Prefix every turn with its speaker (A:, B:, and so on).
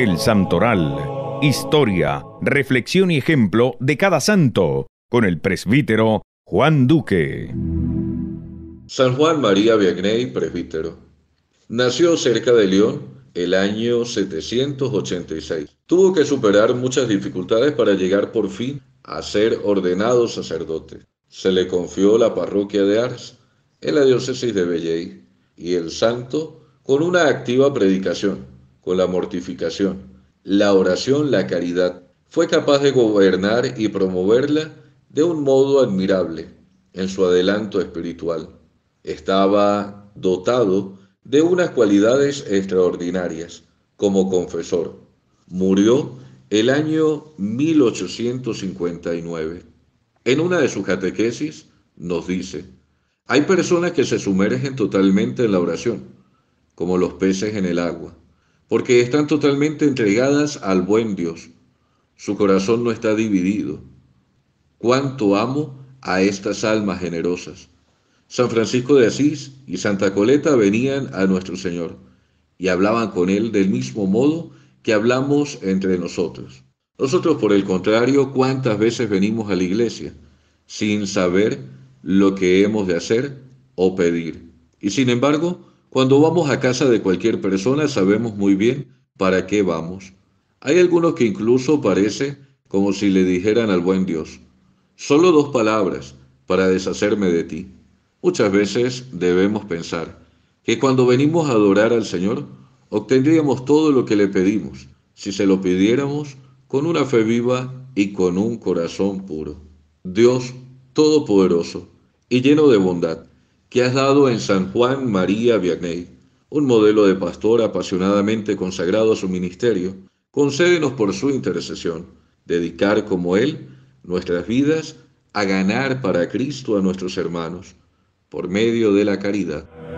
A: El Santoral. Historia, reflexión y ejemplo de cada santo, con el presbítero Juan Duque.
B: San Juan María Vianney, presbítero. Nació cerca de León el año 786. Tuvo que superar muchas dificultades para llegar por fin a ser ordenado sacerdote. Se le confió la parroquia de Ars en la diócesis de Belley y el santo con una activa predicación con la mortificación, la oración, la caridad. Fue capaz de gobernar y promoverla de un modo admirable en su adelanto espiritual. Estaba dotado de unas cualidades extraordinarias como confesor. Murió el año 1859. En una de sus catequesis nos dice, hay personas que se sumergen totalmente en la oración, como los peces en el agua porque están totalmente entregadas al buen Dios. Su corazón no está dividido. Cuánto amo a estas almas generosas. San Francisco de Asís y Santa Coleta venían a nuestro Señor y hablaban con Él del mismo modo que hablamos entre nosotros. Nosotros, por el contrario, cuántas veces venimos a la iglesia sin saber lo que hemos de hacer o pedir. Y sin embargo, cuando vamos a casa de cualquier persona sabemos muy bien para qué vamos. Hay algunos que incluso parece como si le dijeran al buen Dios, solo dos palabras para deshacerme de ti. Muchas veces debemos pensar que cuando venimos a adorar al Señor, obtendríamos todo lo que le pedimos, si se lo pidiéramos con una fe viva y con un corazón puro. Dios Todopoderoso y lleno de bondad, que has dado en San Juan María Vianney, un modelo de pastor apasionadamente consagrado a su ministerio, concédenos por su intercesión dedicar como él nuestras vidas a ganar para Cristo a nuestros hermanos, por medio de la caridad.